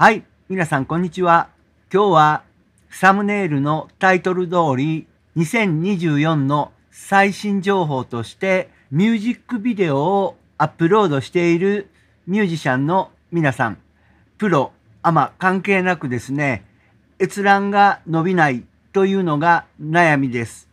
はい、皆さんこんにちは。今日はサムネイルのタイトル通り2024の最新情報としてミュージックビデオをアップロードしているミュージシャンの皆さん、プロ、アマ関係なくですね、閲覧が伸びないというのが悩みです。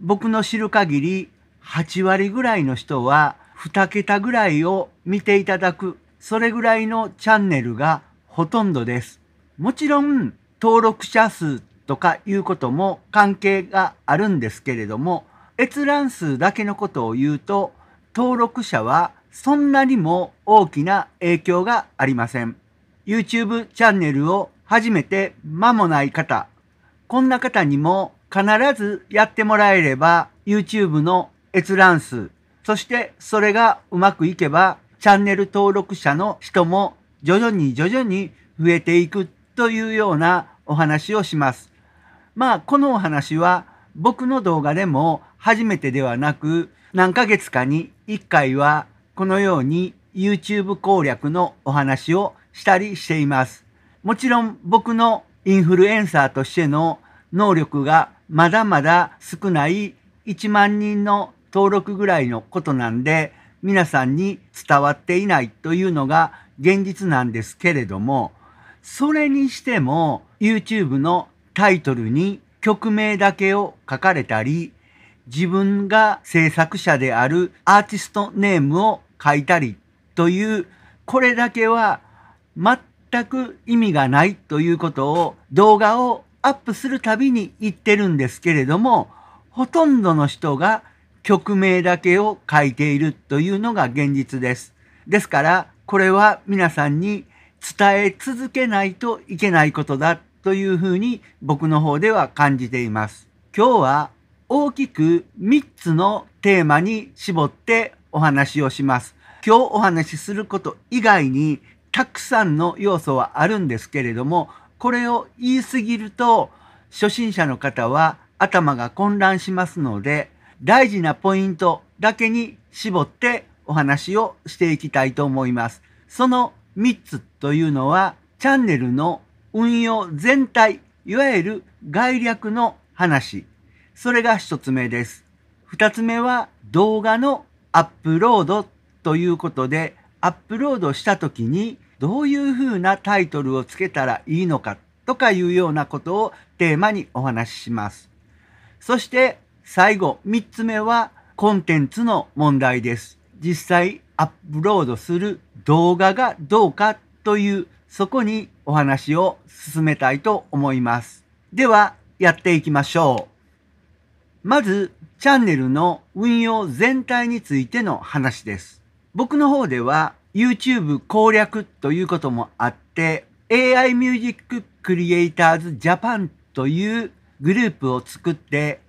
僕の知る限り8割ぐらいの人は2桁ぐらいを見ていただく、それぐらいのチャンネルがほとんどです。もちろん登録者数とかいうことも関係があるんですけれども、閲覧数だけのことを言うと、登録者はそんなにも大きな影響がありません。YouTube チャンネルを始めて間もない方、こんな方にも必ずやってもらえれば YouTube の閲覧数、そしてそれがうまくいけばチャンネル登録者の人も徐々に徐々に増えていくというようなお話をします。まあこのお話は僕の動画でも初めてではなく何ヶ月かに1回はこのように YouTube 攻略のお話をしたりしています。もちろん僕のインフルエンサーとしての能力がまだまだ少ない1万人の登録ぐらいのことなんで皆さんに伝わっていないというのが現実なんですけれども、それにしても YouTube のタイトルに曲名だけを書かれたり、自分が制作者であるアーティストネームを書いたりという、これだけは全く意味がないということを動画をアップするたびに言ってるんですけれども、ほとんどの人が曲名だけを書いているというのが現実です。ですから、これは皆さんに伝え続けないといけないことだというふうに僕の方では感じています。今日は大きく3つのテーマに絞ってお話をします。今日お話しすること以外にたくさんの要素はあるんですけれども、これを言い過ぎると初心者の方は頭が混乱しますので、大事なポイントだけに絞ってお話をしていきたいと思います。その3つというのは、チャンネルの運用全体、いわゆる概略の話。それが1つ目です。2つ目は動画のアップロードということで、アップロードした時にどういうふうなタイトルをつけたらいいのかとかいうようなことをテーマにお話しします。そして最後3つ目はコンテンツの問題です。実際アップロードする動画がどうかというそこにお話を進めたいと思います。ではやっていきましょう。まずチャンネルの運用全体についての話です。僕の方では YouTube 攻略ということもあって AI Music Creators Japan というグループを作って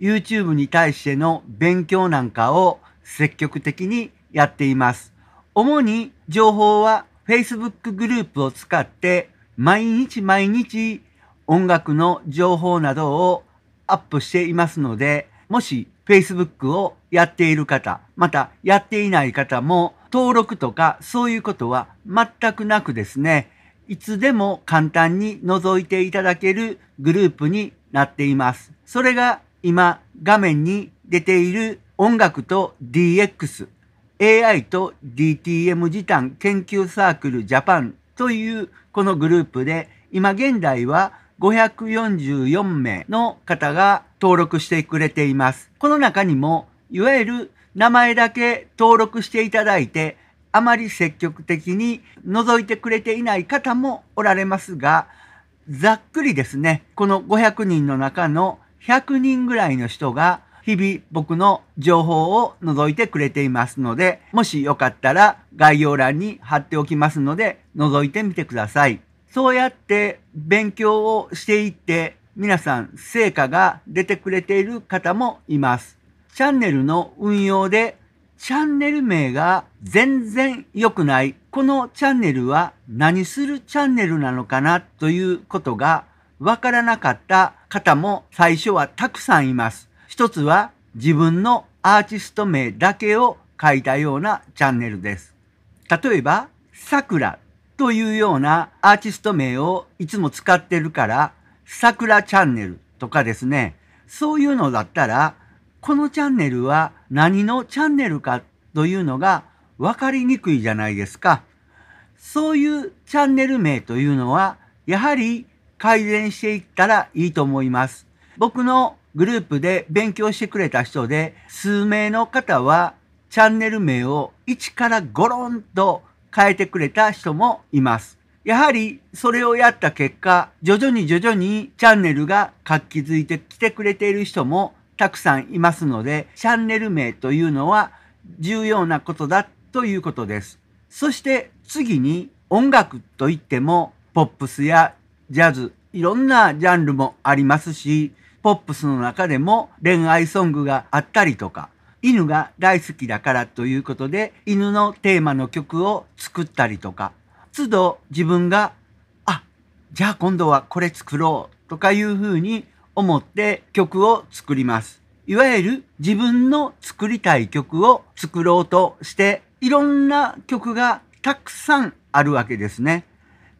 YouTube に対しての勉強なんかを積極的にやっています。主に情報は Facebook グループを使って毎日毎日音楽の情報などをアップしていますので、もし Facebook をやっている方、またやっていない方も登録とかそういうことは全くなくですね、いつでも簡単に覗いていただけるグループになっています。それが今画面に出ている音楽と DX、AI と DTM 時短研究サークルジャパンというこのグループで、今現在は544名の方が登録してくれています。この中にも、いわゆる名前だけ登録していただいて、あまり積極的に覗いてくれていない方もおられますが、ざっくりですね、この500人の中の100人ぐらいの人が日々僕の情報を覗いてくれていますので、もしよかったら概要欄に貼っておきますので、覗いてみてください。そうやって勉強をしていって、皆さん成果が出てくれている方もいます。チャンネルの運用で、チャンネル名が全然良くない。このチャンネルは何するチャンネルなのかなということがわからなかった方も最初はたくさんいます。一つは自分のアーティスト名だけを書いたようなチャンネルです。例えば、さくらというようなアーティスト名をいつも使ってるから、さくらチャンネルとかですね、そういうのだったら、このチャンネルは何のチャンネルかというのが分かりにくいじゃないですか。そういうチャンネル名というのは、やはり改善していったらいいと思います。僕のグループで勉強してくれた人で、数名の方はチャンネル名を1からゴロンと変えてくれた人もいます。やはりそれをやった結果、徐々に徐々にチャンネルが活気づいてきてくれている人もたくさんいますので、チャンネル名というのは重要なことだということです。そして次に音楽といってもポップスやジャズ、いろんなジャンルもありますし、ポップスの中でも恋愛ソングがあったりとか、犬が大好きだからということで、犬のテーマの曲を作ったりとか、都度自分が、あ、じゃあ今度はこれ作ろうとかいうふうに思って曲を作ります。いわゆる自分の作りたい曲を作ろうとして、いろんな曲がたくさんあるわけですね。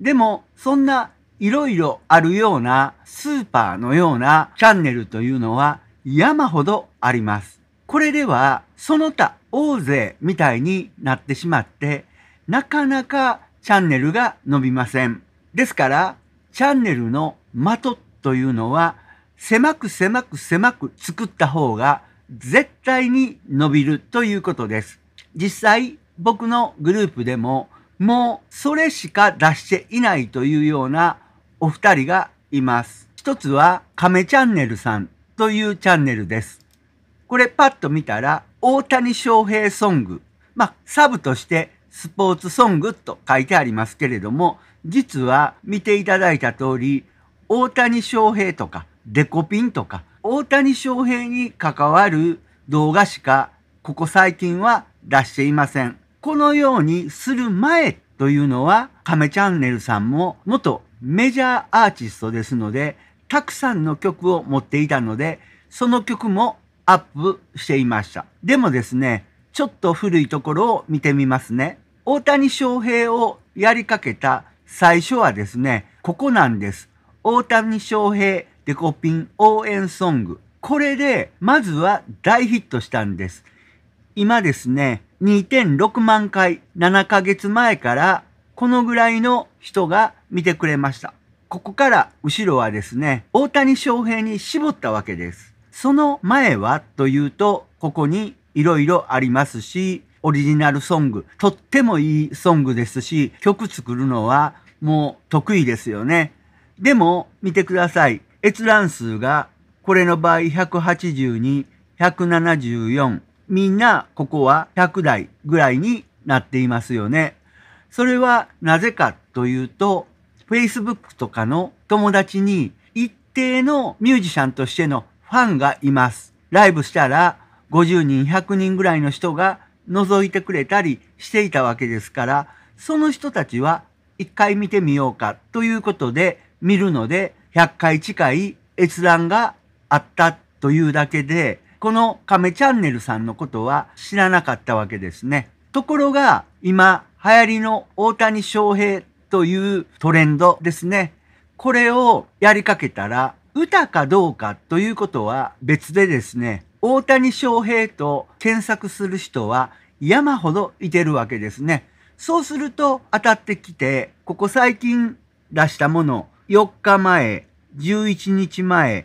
でも、そんないろいろあるようなスーパーのようなチャンネルというのは山ほどあります。これではその他大勢みたいになってしまってなかなかチャンネルが伸びません。ですからチャンネルの的というのは狭く狭く狭く作った方が絶対に伸びるということです。実際僕のグループでももうそれしか出していないというようなお二人がいます。一つは亀チャンネルさんというチャンネルです。これパッと見たら大谷翔平ソング。まあ、サブとしてスポーツソングと書いてありますけれども、実は見ていただいた通り、大谷翔平とかデコピンとか、大谷翔平に関わる動画しかここ最近は出していません。このようにする前というのは、亀チャンネルさんも元メジャーアーティストですので、たくさんの曲を持っていたので、その曲もアップしていました。でもですね、ちょっと古いところを見てみますね。大谷翔平をやりかけた最初はですね、ここなんです。大谷翔平デコピン応援ソング。これで、まずは大ヒットしたんです。今ですね、2.6万回、7ヶ月前からこのぐらいの人が見てくれました。ここから後ろはですね、大谷翔平に絞ったわけです。その前はというと、ここに色々ありますし、オリジナルソング、とってもいいソングですし、曲作るのはもう得意ですよね。でも、見てください。閲覧数が、これの場合182、174、みんなここは100台ぐらいになっていますよね。それはなぜかというと、Facebook とかの友達に一定のミュージシャンとしてのファンがいます。ライブしたら50人、100人ぐらいの人が覗いてくれたりしていたわけですから、その人たちは一回見てみようかということで見るので、100回近い閲覧があったというだけで、この亀チャンネルさんのことは知らなかったわけですね。ところが、今、流行りの大谷翔平というトレンドですね。これをやりかけたら、歌かどうかということは別でですね、大谷翔平と検索する人は山ほどいてるわけですね。そうすると当たってきて、ここ最近出したもの、4日前、11日前、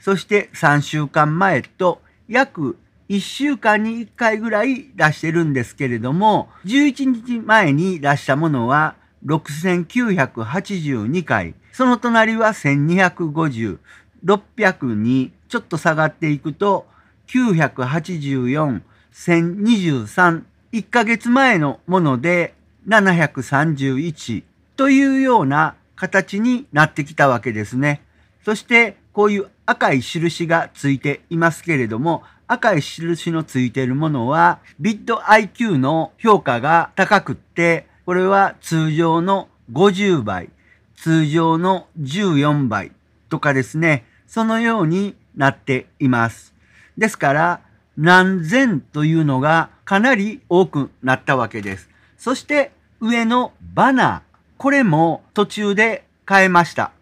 そして3週間前と、約1週間に1回ぐらい出してるんですけれども、11日前に出したものは6982回、その隣は1250、602、ちょっと下がっていくと、984、1023、1ヶ月前のもので731というような形になってきたわけですね。そしてこういう赤い印がついていますけれども、赤い印のついているものはビッド IQ の評価が高くって、これは通常の50倍、通常の14倍とかですね、そのようになっています。ですから、何千というのがかなり多くなったわけです。そして上のバナー、これも途中で変えました。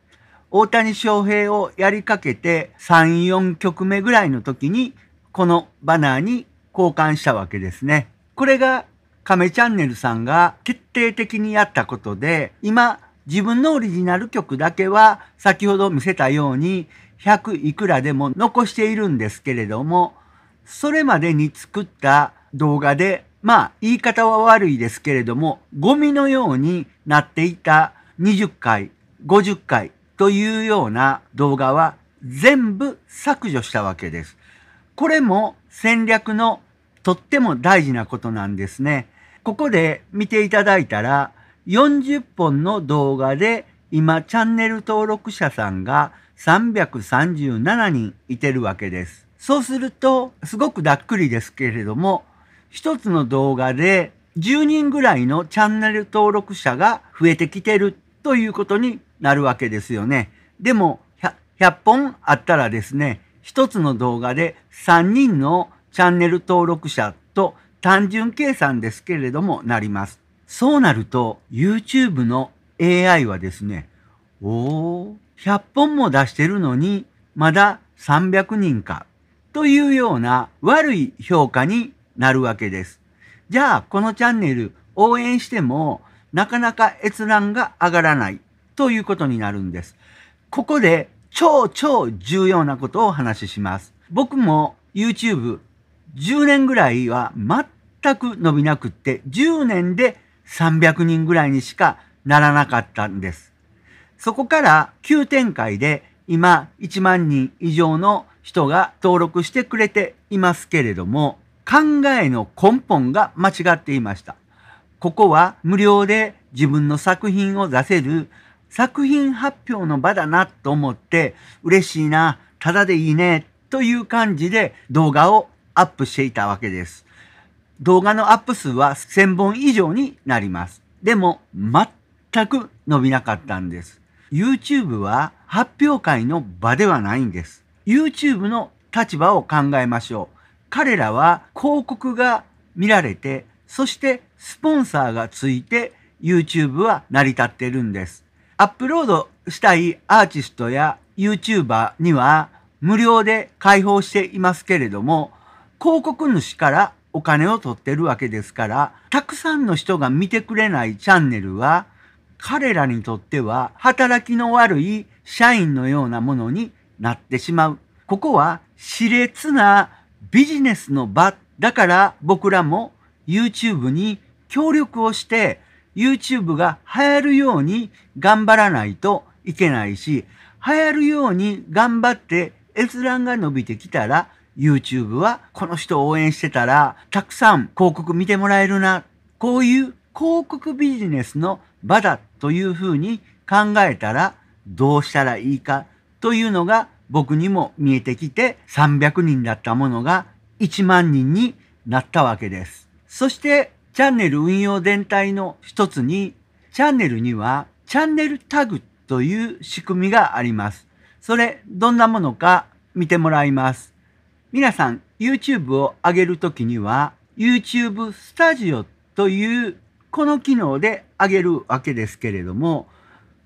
大谷翔平をやりかけて3、4曲目ぐらいの時にこのバナーに交換したわけですね。これが亀チャンネルさんが徹底的にやったことで、今、自分のオリジナル曲だけは、先ほど見せたように、100いくらでも残しているんですけれども、それまでに作った動画で、まあ、言い方は悪いですけれども、ゴミのようになっていた20回、50回というような動画は全部削除したわけです。これも戦略のとっても大事なことなんですね。ここで見ていただいたら、40本の動画で今チャンネル登録者さんが337人いてるわけです。そうすると、すごくざっくりですけれども、一つの動画で10人ぐらいのチャンネル登録者が増えてきてるということになるわけですよね。でも100、100本あったらですね、一つの動画で3人のチャンネル登録者と単純計算ですけれどもなります。そうなると YouTube の AI はですね、おー、100本も出してるのにまだ300人かというような悪い評価になるわけです。じゃあこのチャンネル応援してもなかなか閲覧が上がらないということになるんです。ここで超超重要なことをお話しします。僕も YouTube10 年ぐらいは全全く伸びなくって、10年で300人ぐらいにしかならなかったんです。そこから急展開で今1万人以上の人が登録してくれていますけれども、考えの根本が間違っていました。ここは無料で自分の作品を出せる作品発表の場だなと思って嬉しいな、ただでいいねという感じで動画をアップしていたわけです。動画のアップ数は1000本以上になります。でも、全く伸びなかったんです。YouTube は発表会の場ではないんです。YouTube の立場を考えましょう。彼らは広告が見られて、そしてスポンサーがついて YouTube は成り立ってるんです。アップロードしたいアーティストや YouTuber には無料で開放していますけれども、広告主からお金を取ってるわけですから、たくさんの人が見てくれないチャンネルは、彼らにとっては働きの悪い社員のようなものになってしまう。ここは熾烈なビジネスの場だから僕らも YouTube に協力をして YouTube が流行るように頑張らないといけないし、流行るように頑張って閲覧が伸びてきたら YouTube はこの人を応援してたらたくさん広告見てもらえるな。こういう広告ビジネスの場だというふうに考えたらどうしたらいいかというのが僕にも見えてきて300人だったものが1万人になったわけです。そしてチャンネル運用全体の一つにチャンネルにはチャンネルタグという仕組みがあります。それどんなものか見てもらいます。皆さん YouTube を上げるときには YouTube Studio というこの機能で上げるわけですけれども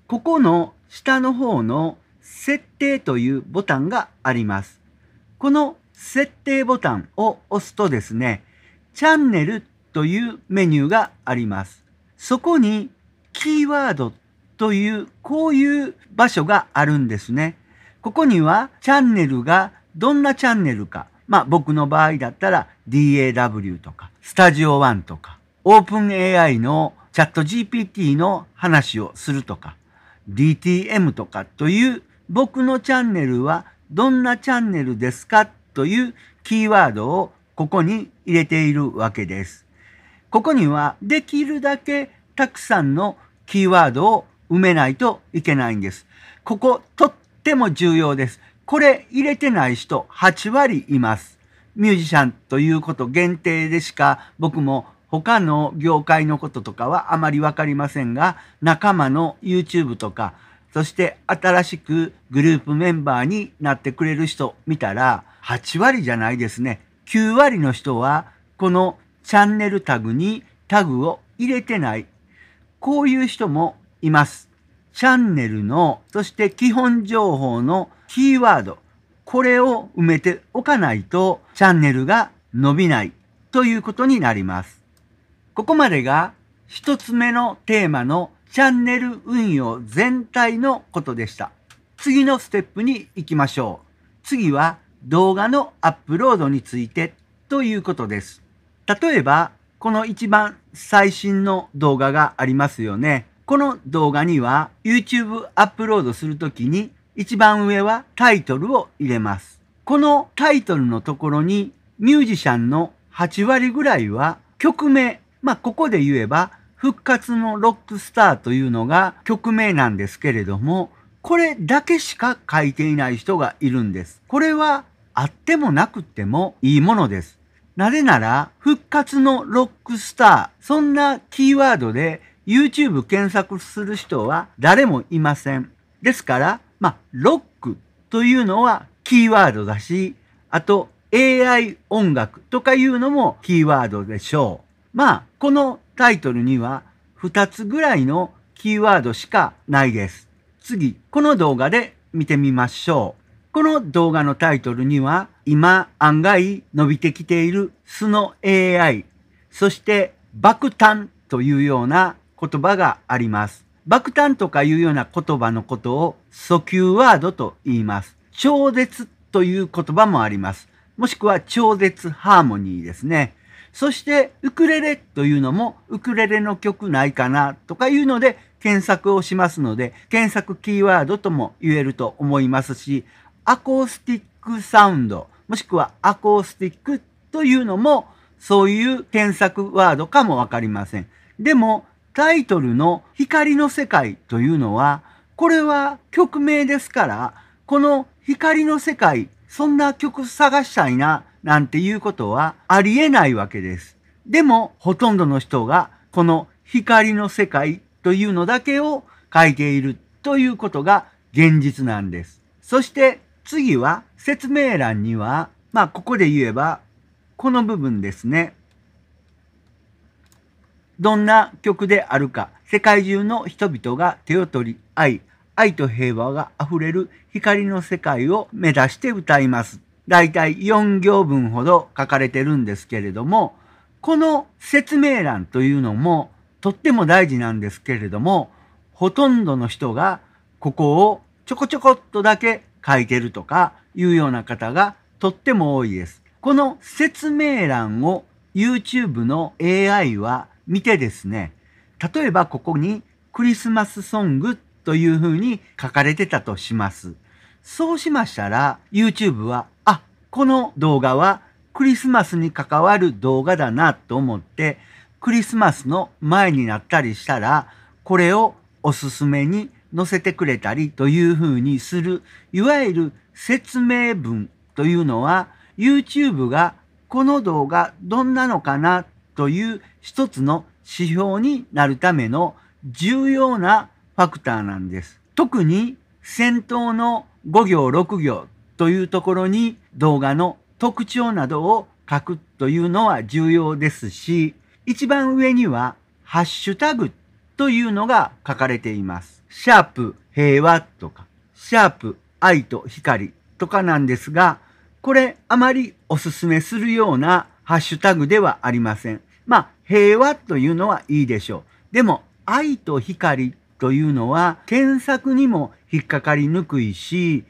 ここの下の方の設定というボタンがあります。この設定ボタンを押すとですね、チャンネルというメニューがあります。そこにキーワードというこういう場所があるんですね。ここにはチャンネルがどんなチャンネルか、まあ僕の場合だったら DAW とか、スタジオンとか、OpenAI のチャット GPT の話をするとか、DTM とかという僕のチャンネルはどんなチャンネルですかというキーワードをここに入れているわけです。ここにはできるだけたくさんのキーワードを埋めないといけないんです。こことっても重要です。これ入れてない人8割います。ミュージシャンということ限定でしか僕も他の業界のこととかはあまりわかりませんが、仲間の YouTube とか、そして新しくグループメンバーになってくれる人見たら、8割じゃないですね。9割の人は、このチャンネルタグにタグを入れてない。こういう人もいます。チャンネルの、そして基本情報のキーワード、これを埋めておかないと、チャンネルが伸びないということになります。ここまでが一つ目のテーマのチャンネル運用全体のことでした。次のステップに行きましょう。次は動画のアップロードについてということです。例えば、この一番最新の動画がありますよね。この動画には YouTube アップロードするときに一番上はタイトルを入れます。このタイトルのところにミュージシャンの8割ぐらいは曲名、まあここで言えば復活のロックスターというのが曲名なんですけれども、これだけしか書いていない人がいるんです。これはあってもなくてもいいものです。なぜなら、復活のロックスター、そんなキーワードで YouTube 検索する人は誰もいません。ですから、まあ、ロックというのはキーワードだし、あと AI 音楽とかいうのもキーワードでしょう。まあ、このタイトルには2つぐらいのキーワードしかないです。次、この動画で見てみましょう。この動画のタイトルには、今案外伸びてきている素の AI、そして爆誕というような言葉があります。爆誕とかいうような言葉のことを訴求ワードと言います。超絶という言葉もあります。もしくは超絶ハーモニーですね。そしてウクレレというのもウクレレの曲ないかなとかいうので検索をしますので検索キーワードとも言えると思いますしアコースティックサウンドもしくはアコースティックというのもそういう検索ワードかもわかりません。でもタイトルの光の世界というのは、これは曲名ですから、この光の世界、そんな曲探したいな、なんていうことはありえないわけです。でも、ほとんどの人がこの光の世界というのだけを書いているということが現実なんです。そして次は説明欄には、まあここで言えばこの部分ですね。どんな曲であるか、世界中の人々が手を取り合い、愛と平和が溢れる光の世界を目指して歌います。だいたい4行分ほど書かれてるんですけれども、この説明欄というのもとっても大事なんですけれども、ほとんどの人がここをちょこちょこっとだけ書いてるとかいうような方がとっても多いです。この説明欄を YouTube の AI は見てですね、例えばここにクリスマスソングというふうに書かれてたとします。そうしましたら YouTube は、あ、この動画はクリスマスに関わる動画だなと思って、クリスマスの前になったりしたら、これをおすすめに載せてくれたりというふうにする、いわゆる説明文というのは、YouTube がこの動画どんなのかなという一つの指標になるための重要なファクターなんです。特に先頭の5行6行というところに動画の特徴などを書くというのは重要ですし、一番上にはハッシュタグというのが書かれています。シャープ平和とか、シャープ愛と光とかなんですが、これあまりおすすめするようなハッシュタグではありません。まあ、平和というのはいいでしょう。でも、愛と光というのは検索にも引っかかりにくいし、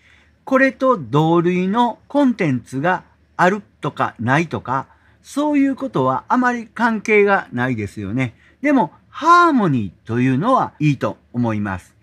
これと同類のコンテンツがあるとかないとか、そういうことはあまり関係がないですよね。でも、ハーモニーというのはいいと思います。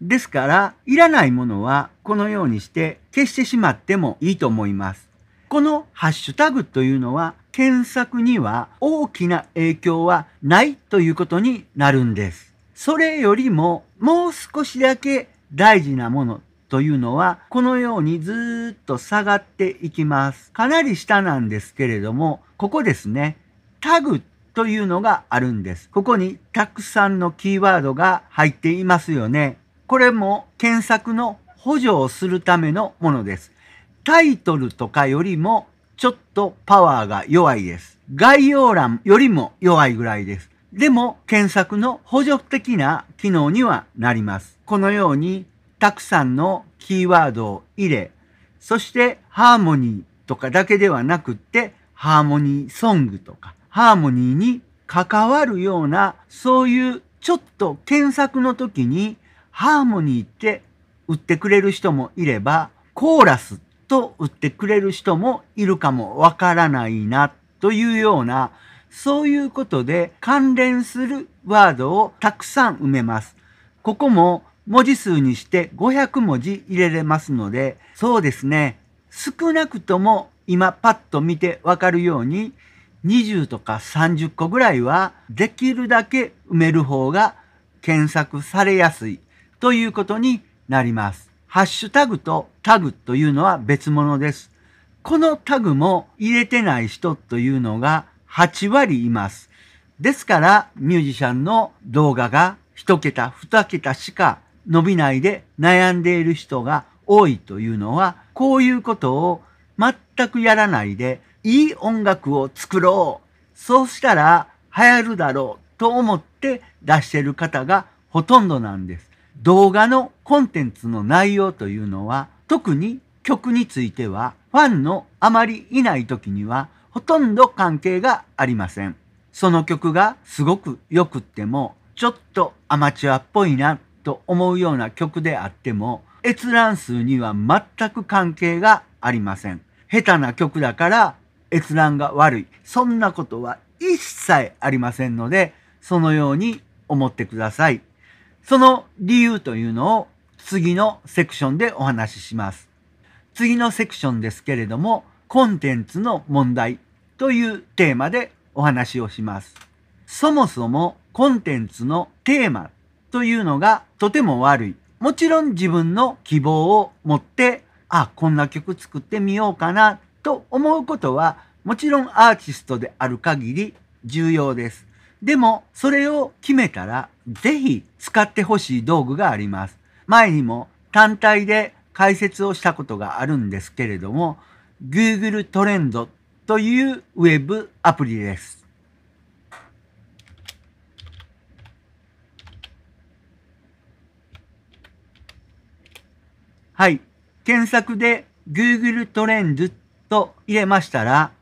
ですから、いらないものはこのようにして消してしまってもいいと思います。このハッシュタグというのは検索には大きな影響はないということになるんです。それよりももう少しだけ大事なものというのはこのようにずっと下がっていきます。かなり下なんですけれども、ここですね。タグというのがあるんです。ここにたくさんのキーワードが入っていますよね。これも検索の補助をするためのものです。タイトルとかよりもちょっとパワーが弱いです。概要欄よりも弱いぐらいです。でも検索の補助的な機能にはなります。このようにたくさんのキーワードを入れ、そしてハーモニーとかだけではなくって、ハーモニーソングとか、ハーモニーに関わるような、そういうちょっと検索の時にハーモニーって売ってくれる人もいれば、コーラスっと打ってくれる人もいるかもわからないなというような、そういうことで関連するワードをたくさん埋めます。ここも文字数にして500文字入れれますので、そうですね。少なくとも今パッと見てわかるように、20とか30個ぐらいはできるだけ埋める方が検索されやすいということになります。ハッシュタグとタグというのは別物です。このタグも入れてない人というのが8割います。ですから、ミュージシャンの動画が1桁、2桁しか伸びないで悩んでいる人が多いというのは、こういうことを全くやらないで、いい音楽を作ろう。そうしたら流行るだろうと思って出してる方がほとんどなんです。動画のコンテンツの内容というのは、特に曲については、ファンのあまりいない時には、ほとんど関係がありません。その曲がすごく良くっても、ちょっとアマチュアっぽいなと思うような曲であっても、閲覧数には全く関係がありません。下手な曲だから閲覧が悪い。そんなことは一切ありませんので、そのように思ってください。その理由というのを次のセクションでお話しします。次のセクションですけれども、コンテンツの問題というテーマでお話をします。そもそもコンテンツのテーマというのがとても悪い。もちろん自分の希望を持って、あ、こんな曲作ってみようかなと思うことは、もちろんアーティストである限り重要です。でも、それを決めたらぜひ使ってほしい道具があります。前にも単体で解説をしたことがあるんですけれども、Google トレンドというウェブアプリです。はい。検索で Google トレンドと入れましたら、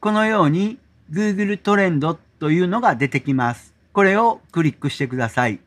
このように Google トレンドというのが出てきます。これをクリックしてください。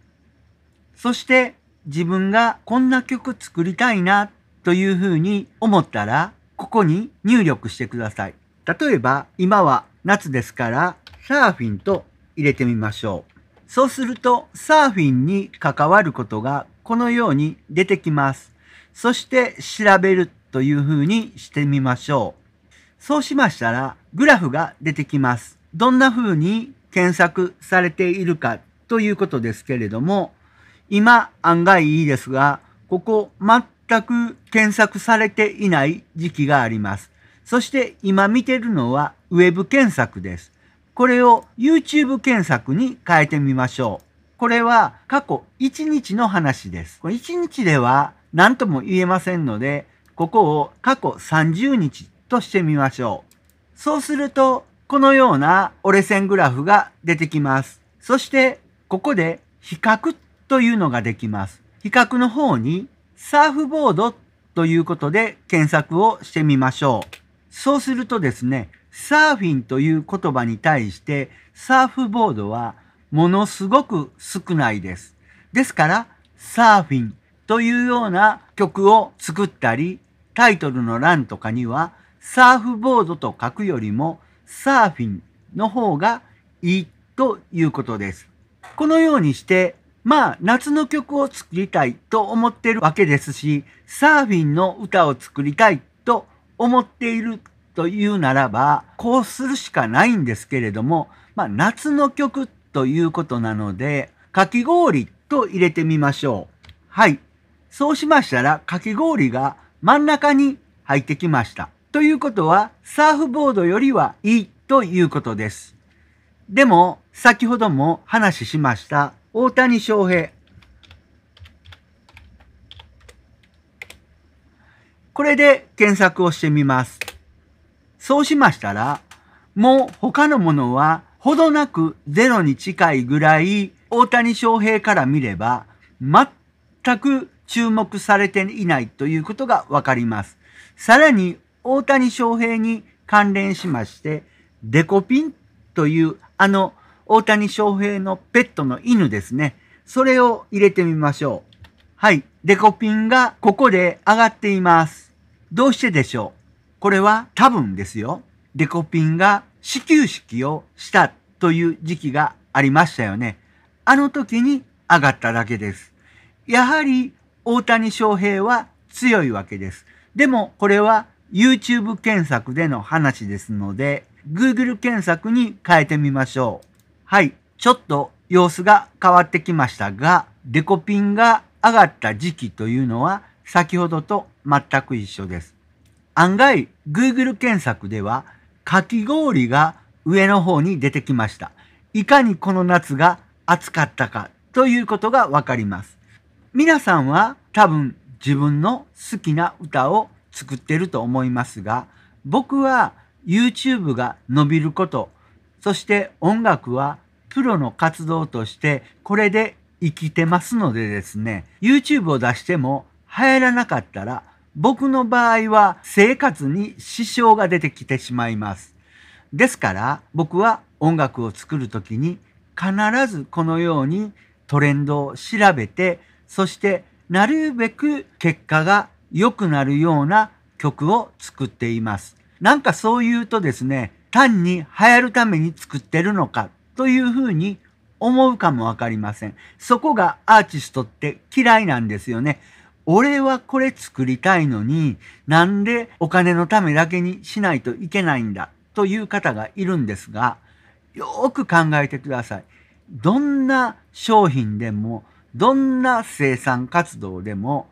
そして自分がこんな曲作りたいなというふうに思ったら、ここに入力してください。例えば今は夏ですからサーフィンと入れてみましょう。そうするとサーフィンに関わることがこのように出てきます。そして調べるというふうにしてみましょう。そうしましたらグラフが出てきます。どんな風に検索されているかということですけれども、今案外いいですが、ここ全く検索されていない時期があります。そして今見てるのは Web 検索です。これを YouTube 検索に変えてみましょう。これは過去1日の話です。これ1日では何とも言えませんので、ここを過去30日としてみましょう。そうするとこのような折れ線グラフが出てきます。そして、ここで比較というのができます。比較の方にサーフボードということで検索をしてみましょう。そうするとですね、サーフィンという言葉に対してサーフボードはものすごく少ないです。ですから、サーフィンというような曲を作ったり、タイトルの欄とかにはサーフボードと書くよりもサーフィンの方がいいということです。このようにして、まあ夏の曲を作りたいと思ってるわけですし、サーフィンの歌を作りたいと思っているというならば、こうするしかないんですけれども、まあ夏の曲ということなので、かき氷と入れてみましょう。はい。そうしましたら、かき氷が真ん中に入ってきました。ということは、サーフボードよりはいいということです。でも、先ほども話しました、大谷翔平。これで検索をしてみます。そうしましたら、もう他のものはほどなくゼロに近いぐらい大谷翔平から見れば全く注目されていないということがわかります。さらに大谷翔平に関連しまして、デコピンというあの大谷翔平のペットの犬ですね。それを入れてみましょう。はい。デコピンがここで上がっています。どうしてでしょうこれは多分ですよ。デコピンが始球式をしたという時期がありましたよね。あの時に上がっただけです。やはり大谷翔平は強いわけです。でもこれは YouTube 検索での話ですので、Google 検索に変えてみましょう。はい、ちょっと様子が変わってきましたが、デコピンが上がった時期というのは先ほどと全く一緒です。案外、Google 検索では、かき氷が上の方に出てきました。いかにこの夏が暑かったかということがわかります。皆さんは多分自分の好きな歌を作ってると思いますが、僕は YouTube が伸びること、そして音楽はプロの活動としてこれで生きてますのでですね、YouTube を出しても流行らなかったら僕の場合は生活に支障が出てきてしまいます。ですから僕は音楽を作るときに必ずこのようにトレンドを調べて、そしてなるべく結果が良くなるような曲を作っています。なんかそう言うとですね、単に流行るために作ってるのかというふうに思うかもわかりません。そこがアーティストって嫌いなんですよね。俺はこれ作りたいのに、なんでお金のためだけにしないといけないんだという方がいるんですが、よく考えてください。どんな商品でも、どんな生産活動でも、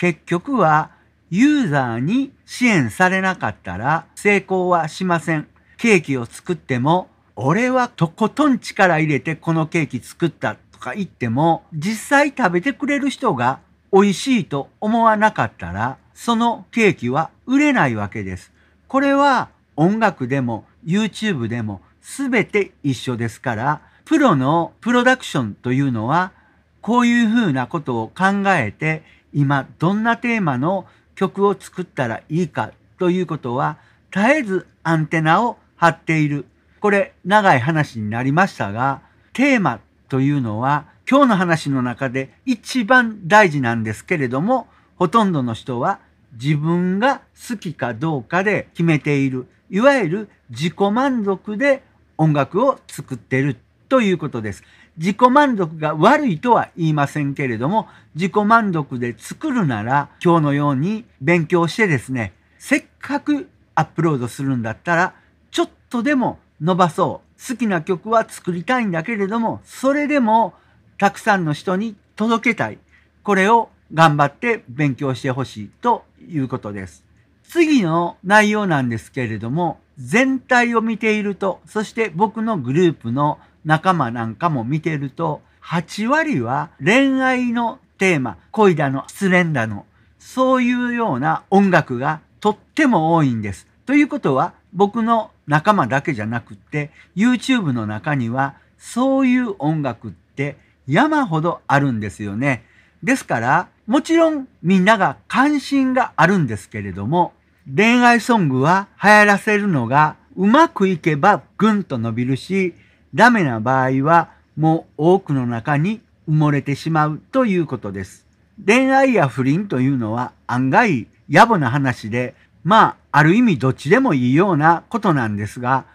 結局はユーザーに支援されなかったら成功はしません。ケーキを作っても、俺はとことん力入れてこのケーキ作ったとか言っても、実際食べてくれる人が美味しいと思わなかったら、そのケーキは売れないわけです。これは音楽でも YouTube でも全て一緒ですから、プロのプロダクションというのは、こういうふうなことを考えて今どんなテーマの曲を作ったらいいかということは絶えずアンテナを張っている。これ長い話になりましたが、テーマというのは今日の話の中で一番大事なんですけれども、ほとんどの人は自分が好きかどうかで決めている。いわゆる自己満足で音楽を作ってるということです。自己満足が悪いとは言いませんけれども、自己満足で作るなら、今日のように勉強してですね、せっかくアップロードするんだったら、ちょっとでも伸ばそう。好きな曲は作りたいんだけれども、それでもたくさんの人に届けたい。これを頑張って勉強してほしいということです。次の内容なんですけれども、全体を見ていると、そして僕のグループの仲間なんかも見てると、8割は恋愛のテーマ、恋だの、失恋だの、そういうような音楽がとっても多いんです。ということは、僕の仲間だけじゃなくって、YouTube の中には、そういう音楽って山ほどあるんですよね。ですから、もちろんみんなが関心があるんですけれども、恋愛ソングは流行らせるのがうまくいけばぐんと伸びるし、ダメな場合はもう多くの中に埋もれてしまうということです。恋愛や不倫というのは案外野暮な話で、まあ、ある意味どっちでもいいようなことなんですが、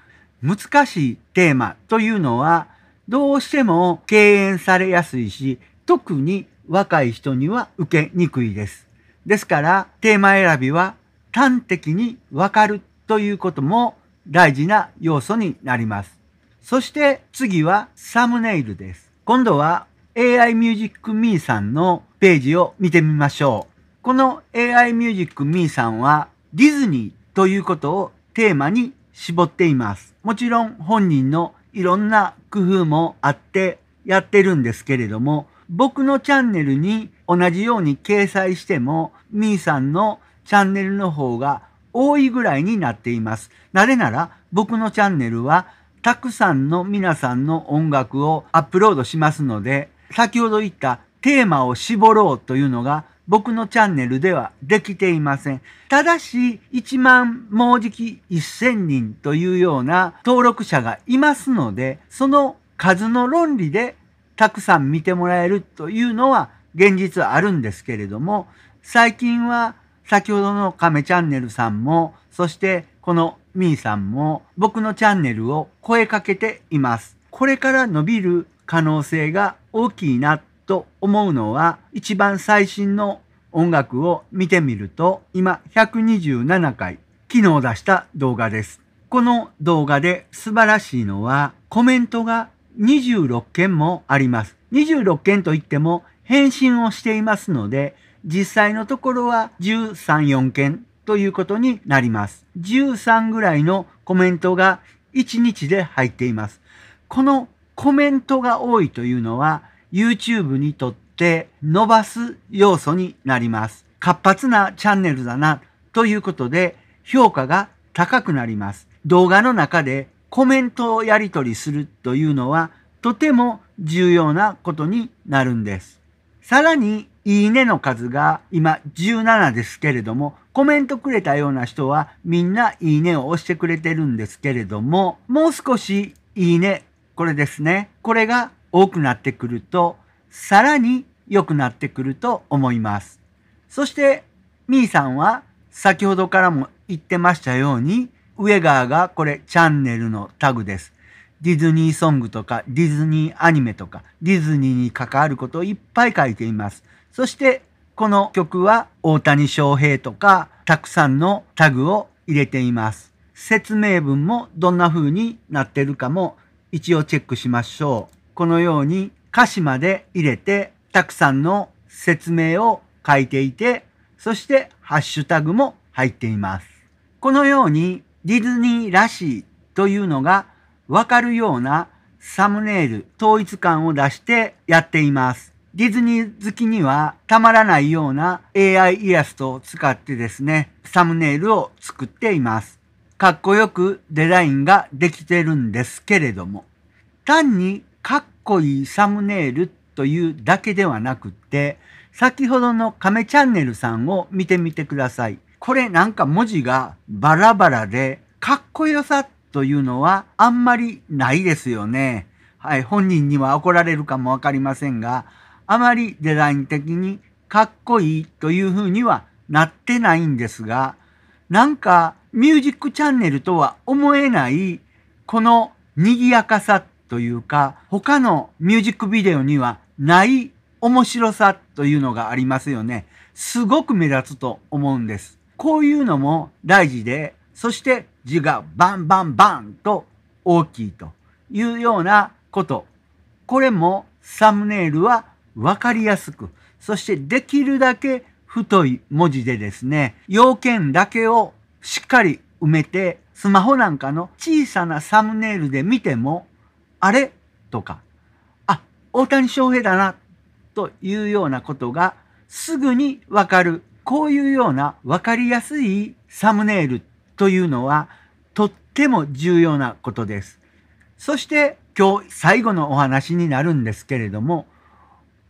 難しいテーマというのは、どうしても敬遠されやすいし、特に若い人には受けにくいです。ですから、テーマ選びは端的にわかるということも大事な要素になります。そして次はサムネイルです。今度は AI Music Me さんのページを見てみましょう。この AI Music Me さんはディズニーということをテーマに絞っています。もちろん本人のいろんな工夫もあってやってるんですけれども、僕のチャンネルに同じように掲載しても、ミーさんのチャンネルの方が多いぐらいになっています。なぜなら僕のチャンネルはたくさんの皆さんの音楽をアップロードしますので、先ほど言ったテーマを絞ろうというのが僕のチャンネルではできていません。ただし、1万もうじき1000人というような登録者がいますので、その数の論理でたくさん見てもらえるというのは現実あるんですけれども、最近は先ほどの亀チャンネルさんも、そしてこのみーさんも僕のチャンネルを声かけています。これから伸びる可能性が大きいなと思うのは一番最新の音楽を見てみると今127回昨日出した動画です。この動画で素晴らしいのはコメントが26件もあります。26件といっても返信をしていますので実際のところは13、4件ということになります。13ぐらいのコメントが1日で入っています。このコメントが多いというのは YouTube にとって伸ばす要素になります。活発なチャンネルだなということで評価が高くなります。動画の中でコメントをやり取りするというのはとても重要なことになるんです。さらに、いいねの数が今17ですけれども、コメントくれたような人はみんないいねを押してくれてるんですけれども、もう少しいいね、これですね。これが多くなってくると、さらに良くなってくると思います。そして、みーさんは先ほどからも言ってましたように、上側がこれチャンネルのタグです。ディズニーソングとかディズニーアニメとかディズニーに関わることをいっぱい書いています。そしてこの曲は大谷翔平とかたくさんのタグを入れています。説明文もどんな風になってるかも一応チェックしましょう。このように歌詞まで入れてたくさんの説明を書いていて、そしてハッシュタグも入っています。このようにディズニーらしいというのがわかるようなサムネイル統一感を出してやっています。ディズニー好きにはたまらないような AI イラストを使ってですね、サムネイルを作っています。かっこよくデザインができてるんですけれども、単にかっこいいサムネイルというだけではなくって、先ほどの亀チャンネルさんを見てみてください。これなんか文字がバラバラで、かっこよさというのはあんまりないですよね。はい、本人には怒られるかもわかりませんが、あまりデザイン的にかっこいいというふうにはなってないんですが、なんかミュージックチャンネルとは思えないこの賑やかさというか、他のミュージックビデオにはない面白さというのがありますよね。すごく目立つと思うんです。こういうのも大事で、そして字がバンバンバンと大きいというようなこと。これもサムネイルは分かりやすく、そしてできるだけ太い文字でですね、要件だけをしっかり埋めて、スマホなんかの小さなサムネイルで見ても、あれとか、あ、大谷翔平だな、というようなことがすぐにわかる。こういうようなわかりやすいサムネイルというのはとっても重要なことです。そして今日最後のお話になるんですけれども、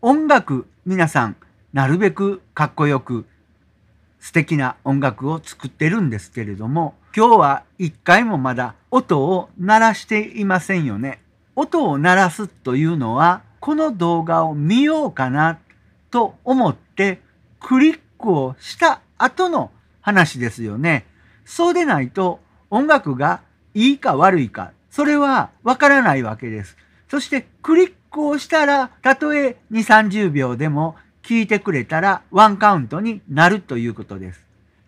音楽、皆さん、なるべくかっこよく、素敵な音楽を作ってるんですけれども、今日は一回もまだ音を鳴らしていませんよね。音を鳴らすというのは、この動画を見ようかなと思ってクリックをした後の話ですよね。そうでないと音楽がいいか悪いか、それはわからないわけです。そしてクリッ行したら、たとえ2、30秒でも聞いてくれたらワンカウントになるということです。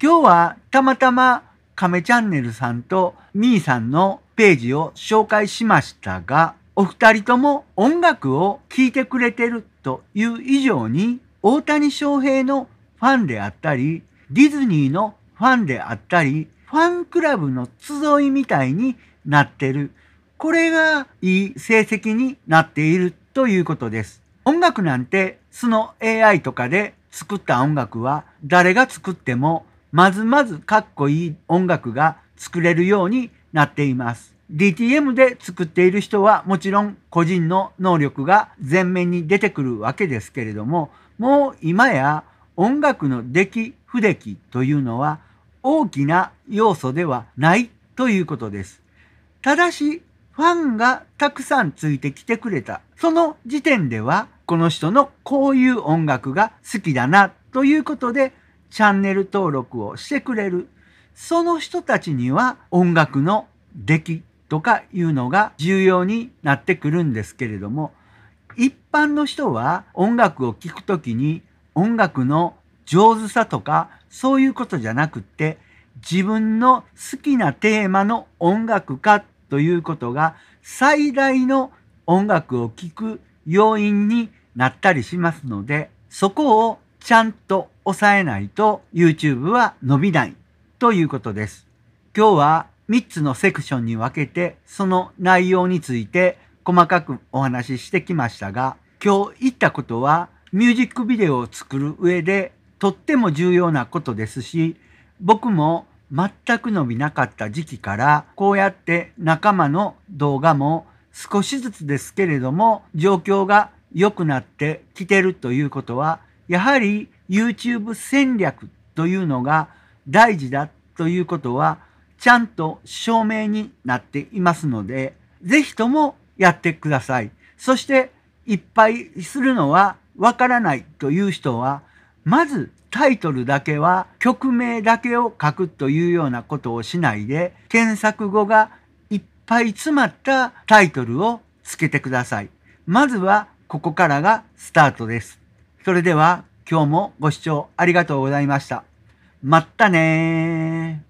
今日はたまたま亀チャンネルさんとみーさんのページを紹介しましたが、お二人とも音楽を聴いてくれてるという以上に、大谷翔平のファンであったり、ディズニーのファンであったり、ファンクラブの集いみたいになってるこれがいい成績になっているということです。音楽なんて、その AI とかで作った音楽は、誰が作っても、まずまずかっこいい音楽が作れるようになっています。DTM で作っている人はもちろん個人の能力が前面に出てくるわけですけれども、もう今や音楽の出来、不出来というのは大きな要素ではないということです。ただし、ファンがたくさんついてきてくれた。その時点では、この人のこういう音楽が好きだなということで、チャンネル登録をしてくれる。その人たちには音楽の出来とかいうのが重要になってくるんですけれども、一般の人は音楽を聴くときに音楽の上手さとかそういうことじゃなくって自分の好きなテーマの音楽かということが最大の音楽を聴く要因になったりしますので、そこをちゃんと押さえないと YouTube は伸びないということです。今日は3つのセクションに分けてその内容について細かくお話ししてきましたが、今日言ったことはミュージックビデオを作る上でとっても重要なことですし、僕も全く伸びなかった時期からこうやって仲間の動画も少しずつですけれども状況が良くなってきてるということはやはり YouTube 戦略というのが大事だということはちゃんと証明になっていますのでぜひともやってください。そしていっぱいするのはわからないという人はまずタイトルだけは曲名だけを書くというようなことをしないで、検索語がいっぱい詰まったタイトルをつけてください。まずはここからがスタートです。それでは今日もご視聴ありがとうございました。まったね